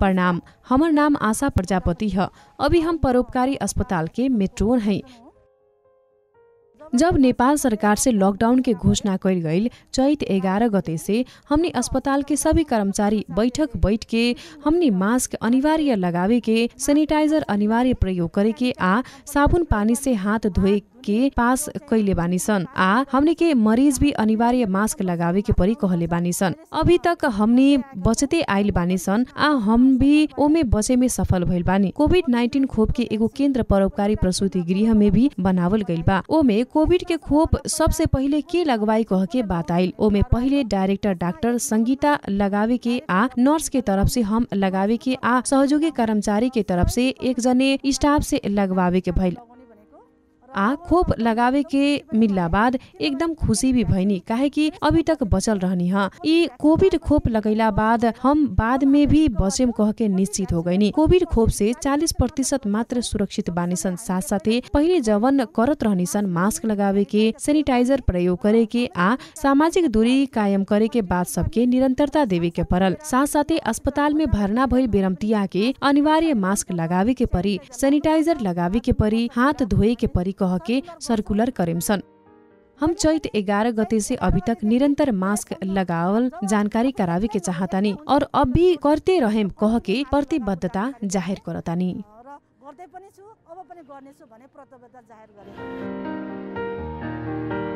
प्रणाम हमर नाम आशा प्रजापति है अभी हम परोपकारी अस्पताल के मेट्रोन है जब नेपाल सरकार से लॉकडाउन के घोषणा कर गई चैत ग्यारह गते से हमने अस्पताल के सभी कर्मचारी बैठक बैठ के हमने मास्क अनिवार्य लगावे के सैनिटाइजर अनिवार्य प्रयोग करे के आ साबुन पानी से हाथ धोए के पास कैले बानी सन आ हमने के मरीज भी अनिवार्य मास्क लगावे के परी कहले बानी सन अभी तक हमने बचते आइल बानी सन आ हम भी ओमे बचे में सफल भइल बानी कोविड नाइन्टिन खोप के एगो केंद्र परोपकारी प्रसूति गृह में भी बनावल गइल बा ओमे कोविड के खोप सबसे पहले के लगवाई कह के बात आइल ओमे पहले डायरेक्टर डॉक्टर संगीता लगावे के आ नर्स के तरफ से हम लगावे के आ सहयोगी कर्मचारी के तरफ से एक जने स्टाफ से लगवावे के भइल आ खोप लगावे के मिलला बाद एकदम खुशी भी भैनी काहे कि अभी तक बचल रहनी ह हाँ। कोविड खोप लगैला बाद हम बाद में भी बचे कह के निश्चित हो गईनी कोविड खोप से 40 प्रतिशत मात्र सुरक्षित सन साथ साथ पहले जवन करत रहनी सन मास्क लगावे के सैनिटाइजर प्रयोग करे के आ सामाजिक दूरी कायम करे के बाद सबके निरंतरता देवे के पड़ल साथ साथ अस्पताल में भर्ना भय बेरमतिया के अनिवार्य मास्क लगावे के परी सैनिटाइजर लगावे के परी हाथ धोए के परी कहके सर्कुलर करेमसन हम चैत 11 गते से अभी तक निरंतर मास्क लगावल जानकारी करावे के चाहतानी और अब भी करते रहेम कह के प्रतिबद्धता जाहिर करतानी गर्दै पनि छु अब पनि गर्नेछु भने प्रतिबद्धता जाहेर गरे